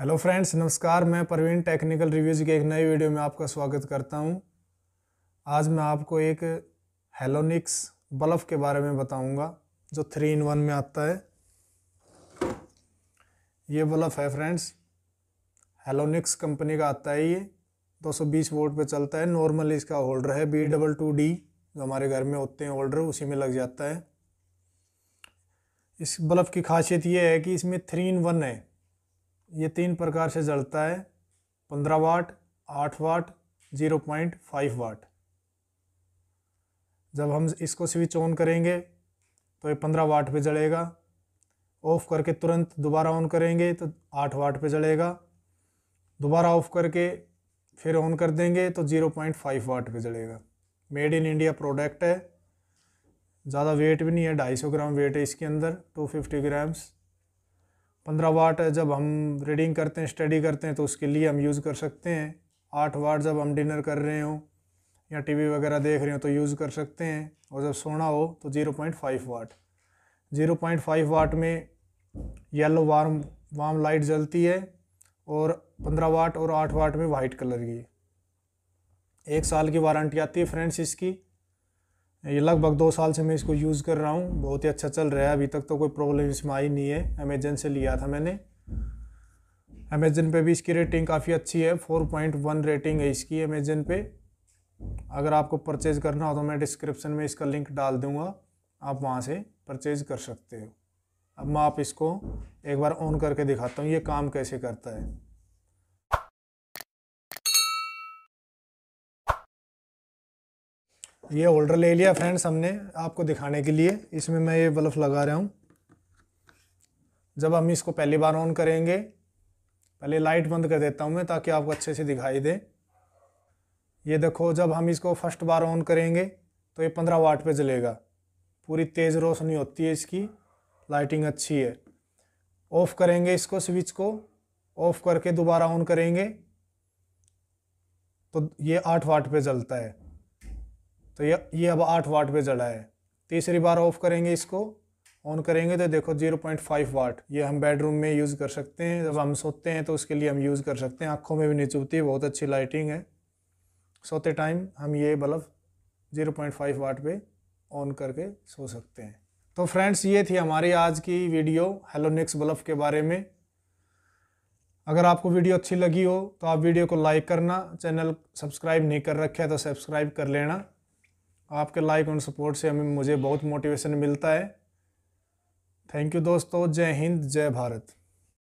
hello friends नमस्कार मैं Praveen technical reviews के एक नए वीडियो में आपका स्वागत करता हूं आज मैं आपको एक हेलोनिक्स बल्ब के बारे में बताऊंगा जो थ्री इन वन में आता है ये बल्ब है फ्रेंड्स हेलोनिक्स कंपनी का आता है ये 220 वोल्ट पे चलता है नॉर्मली इसका होल्डर है बी डबल टू डी जो हमारे घर में होते हैं होल्डर उसी में लग जाता है इस बल्ब की खासियत ये है कि इसमें थ्री इन वन है ये तीन प्रकार से जलता है पंद्रह वाट आठ watt zero point five watt जब हम इसको स्विच ऑन करेंगे तो ये पंद्रह वाट पे जलेगा ऑफ़ करके तुरंत दोबारा ऑन करेंगे तो आठ वाट पे जलेगा दोबारा ऑफ़ करके फिर ऑन कर देंगे तो ज़ीरो पॉइंट फाइव वाट पे जलेगा मेड इन इंडिया प्रोडक्ट है ज़्यादा वेट भी नहीं है ढाई सौ ग्राम वेट है इसके अंदर टू फिफ्टी ग्राम्स पंद्रह वाट जब हम रीडिंग करते हैं स्टडी करते हैं तो उसके लिए हम यूज़ कर सकते हैं आठ वाट जब हम डिनर कर रहे हों या टीवी वगैरह देख रहे हो तो यूज़ कर सकते हैं और जब सोना हो तो zero point five watt zero point five watt में येलो वार्म वार्म लाइट जलती है और पंद्रह वाट और आठ वाट में वाइट कलर की एक साल की वारंटी आती है फ्रेंड्स इसकी ये लगभग दो साल से मैं इसको यूज़ कर रहा हूँ बहुत ही अच्छा चल रहा है अभी तक तो कोई प्रॉब्लम इसमें आई नहीं है अमेजन से लिया था मैंने अमेजन पे भी इसकी रेटिंग काफ़ी अच्छी है फोर पॉइंट वन रेटिंग है इसकी अमेजन पे अगर आपको परचेज करना हो तो मैं डिस्क्रिप्शन में इसका लिंक डाल दूँगा आप वहाँ से परचेज कर सकते हो अब मैं आप इसको एक बार ऑन करके दिखाता हूँ ये काम कैसे करता है ये होल्डर ले लिया फ्रेंड्स हमने आपको दिखाने के लिए इसमें मैं ये बल्ब लगा रहा हूँ जब हम इसको पहली बार ऑन करेंगे पहले लाइट बंद कर देता हूँ मैं ताकि आपको अच्छे से दिखाई दे ये देखो जब हम इसको फर्स्ट बार ऑन करेंगे तो ये पंद्रह वाट पे जलेगा पूरी तेज़ रोशनी होती है इसकी लाइटिंग अच्छी है ऑफ़ करेंगे इसको स्विच को ऑफ़ करके दोबारा ऑन करेंगे तो ये आठ वाट पे जलता है तो ये ये अब आठ वाट पे जला है तीसरी बार ऑफ करेंगे इसको ऑन करेंगे तो देखो जीरो पॉइंट फाइव वाट ये हम बेडरूम में यूज़ कर सकते हैं जब हम सोते हैं तो उसके लिए हम यूज़ कर सकते हैं आँखों में भी नहीं चुभती है बहुत अच्छी लाइटिंग है सोते टाइम हम ये bulb zero point five watt पे ऑन करके सो सकते हैं तो फ्रेंड्स ये थी हमारी आज की वीडियो हेलोनिक्स बल्ब के बारे में अगर आपको वीडियो अच्छी लगी हो तो आप वीडियो को लाइक करना चैनल सब्सक्राइब नहीं कर रखे तो सब्सक्राइब कर लेना आपके लाइक और सपोर्ट से हमें मुझे बहुत मोटिवेशन मिलता है थैंक यू दोस्तों जय हिंद जय भारत